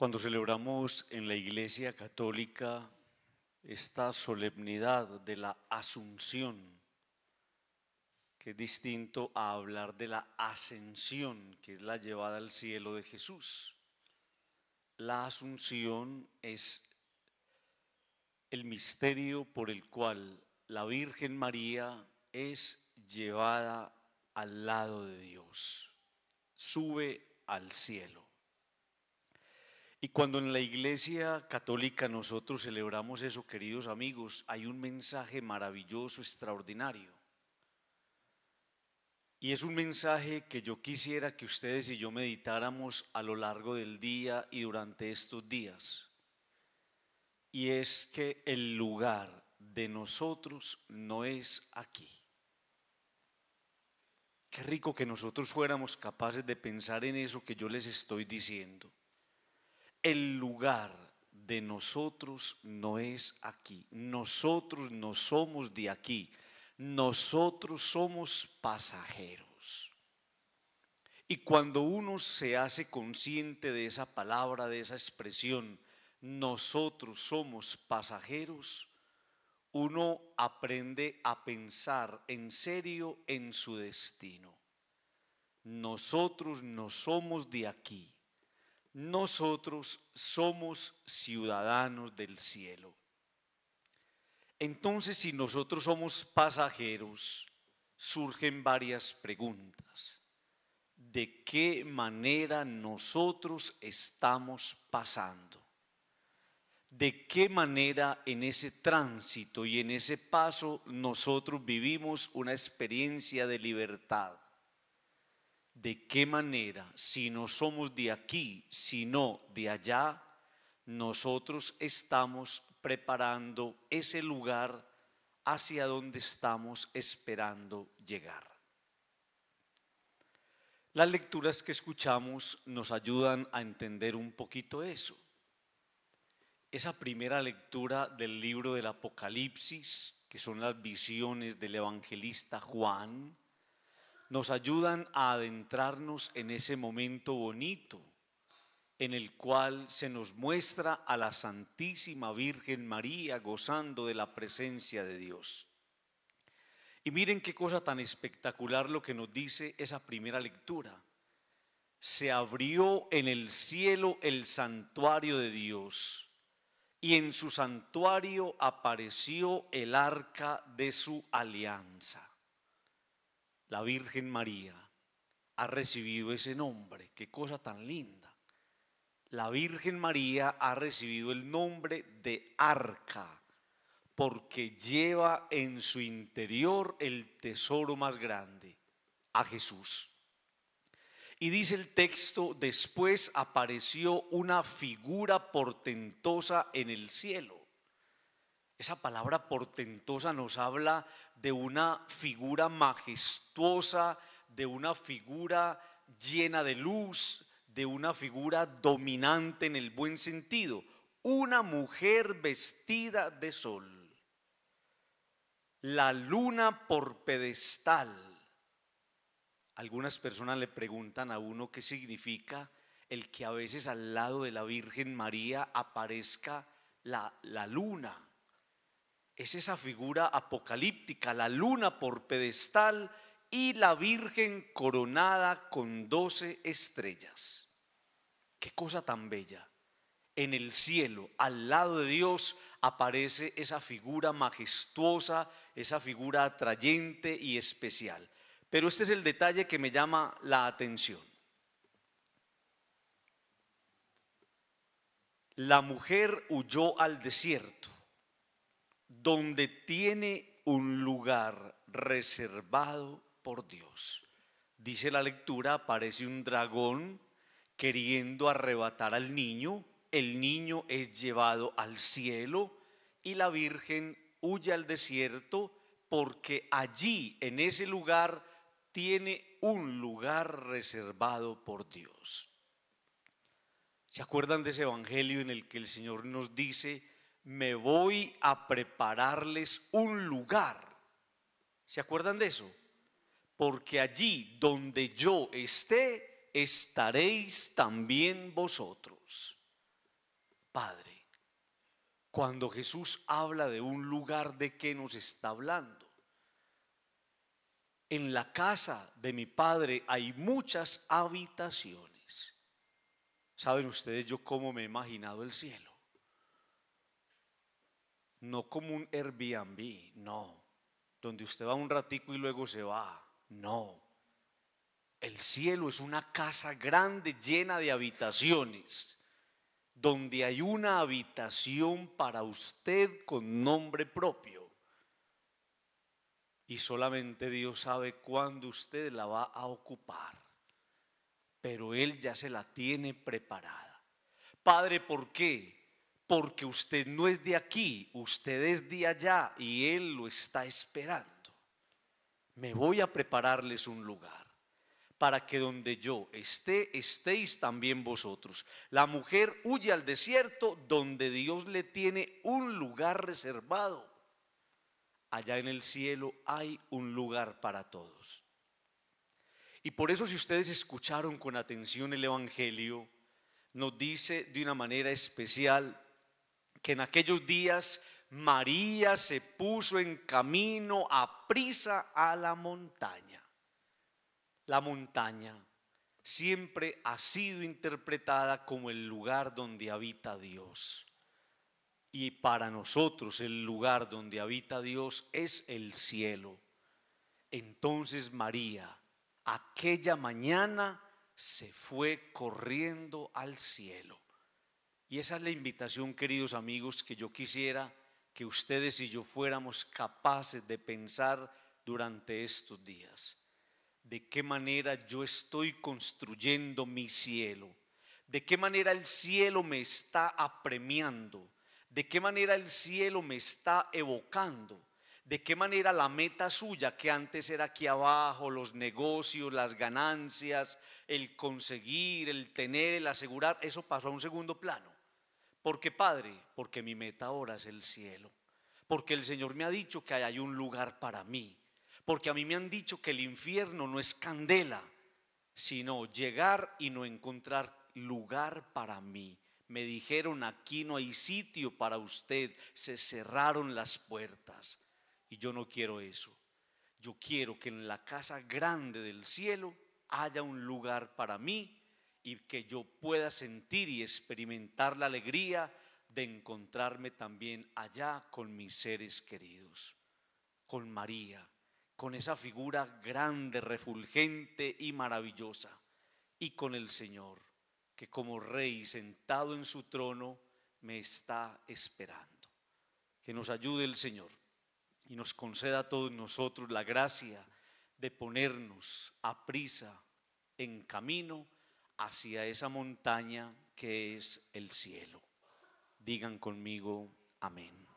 Cuando celebramos en la Iglesia Católica esta solemnidad de la Asunción, que es distinto a hablar de la ascensión, que es la llevada al cielo de Jesús. La Asunción es el misterio por el cual la Virgen María es llevada al lado de Dios, sube al cielo. Y cuando en la Iglesia Católica nosotros celebramos eso, queridos amigos, hay un mensaje maravilloso, extraordinario. Y es un mensaje que yo quisiera que ustedes y yo meditáramos a lo largo del día y durante estos días. Y es que el lugar de nosotros no es aquí. Qué rico que nosotros fuéramos capaces de pensar en eso que yo les estoy diciendo el lugar de nosotros no es aquí. Nosotros no somos de aquí. Nosotros somos pasajeros. Y cuando uno se hace consciente de esa palabra, de esa expresión, nosotros somos pasajeros, uno aprende a pensar en serio en su destino. Nosotros no somos de aquí nosotros somos ciudadanos del cielo. Entonces, si nosotros somos pasajeros, surgen varias preguntas. ¿De qué manera nosotros estamos pasando? ¿De qué manera en ese tránsito y en ese paso nosotros vivimos una experiencia de libertad? de qué manera, si no somos de aquí, sino de allá, nosotros estamos preparando ese lugar hacia donde estamos esperando llegar. Las lecturas que escuchamos nos ayudan a entender un poquito eso. Esa primera lectura del libro del Apocalipsis, que son las visiones del evangelista Juan, nos ayudan a adentrarnos en ese momento bonito en el cual se nos muestra a la Santísima Virgen María gozando de la presencia de Dios. Y miren qué cosa tan espectacular lo que nos dice esa primera lectura. Se abrió en el cielo el santuario de Dios y en su santuario apareció el arca de su alianza la Virgen María ha recibido ese nombre. Qué cosa tan linda. La Virgen María ha recibido el nombre de arca porque lleva en su interior el tesoro más grande, a Jesús. Y dice el texto, después apareció una figura portentosa en el cielo esa palabra portentosa nos habla de una figura majestuosa, de una figura llena de luz, de una figura dominante en el buen sentido, una mujer vestida de sol, la luna por pedestal. Algunas personas le preguntan a uno qué significa el que a veces al lado de la Virgen María aparezca la, la luna es esa figura apocalíptica, la luna por pedestal y la Virgen coronada con doce estrellas. Qué cosa tan bella. En el cielo, al lado de Dios, aparece esa figura majestuosa, esa figura atrayente y especial. Pero este es el detalle que me llama la atención. La mujer huyó al desierto donde tiene un lugar reservado por Dios. Dice la lectura, aparece un dragón queriendo arrebatar al niño, el niño es llevado al cielo y la Virgen huye al desierto porque allí, en ese lugar, tiene un lugar reservado por Dios. ¿Se acuerdan de ese Evangelio en el que el Señor nos dice, me voy a prepararles un lugar. ¿Se acuerdan de eso? Porque allí donde yo esté, estaréis también vosotros. Padre, cuando Jesús habla de un lugar, ¿de qué nos está hablando? En la casa de mi Padre hay muchas habitaciones. ¿Saben ustedes yo cómo me he imaginado el cielo? no como un Airbnb, no, donde usted va un ratico y luego se va, no. El cielo es una casa grande llena de habitaciones, donde hay una habitación para usted con nombre propio. Y solamente Dios sabe cuándo usted la va a ocupar, pero Él ya se la tiene preparada. Padre, ¿por qué? porque usted no es de aquí, usted es de allá y Él lo está esperando. Me voy a prepararles un lugar para que donde yo esté, estéis también vosotros. La mujer huye al desierto donde Dios le tiene un lugar reservado. Allá en el cielo hay un lugar para todos. Y por eso si ustedes escucharon con atención el Evangelio, nos dice de una manera especial que en aquellos días María se puso en camino a prisa a la montaña. La montaña siempre ha sido interpretada como el lugar donde habita Dios. Y para nosotros el lugar donde habita Dios es el cielo. Entonces María, aquella mañana, se fue corriendo al cielo. Y esa es la invitación, queridos amigos, que yo quisiera que ustedes y yo fuéramos capaces de pensar durante estos días. ¿De qué manera yo estoy construyendo mi cielo? ¿De qué manera el cielo me está apremiando? ¿De qué manera el cielo me está evocando? ¿De qué manera la meta suya, que antes era aquí abajo, los negocios, las ganancias, el conseguir, el tener, el asegurar, eso pasó a un segundo plano? Porque Padre, porque mi meta ahora es el cielo. Porque el Señor me ha dicho que hay un lugar para mí. Porque a mí me han dicho que el infierno no es candela, sino llegar y no encontrar lugar para mí. Me dijeron, aquí no hay sitio para usted. Se cerraron las puertas. Y yo no quiero eso. Yo quiero que en la casa grande del cielo haya un lugar para mí y que yo pueda sentir y experimentar la alegría de encontrarme también allá con mis seres queridos, con María, con esa figura grande, refulgente y maravillosa, y con el Señor, que como Rey sentado en su trono me está esperando. Que nos ayude el Señor y nos conceda a todos nosotros la gracia de ponernos a prisa en camino hacia esa montaña que es el cielo. Digan conmigo, amén.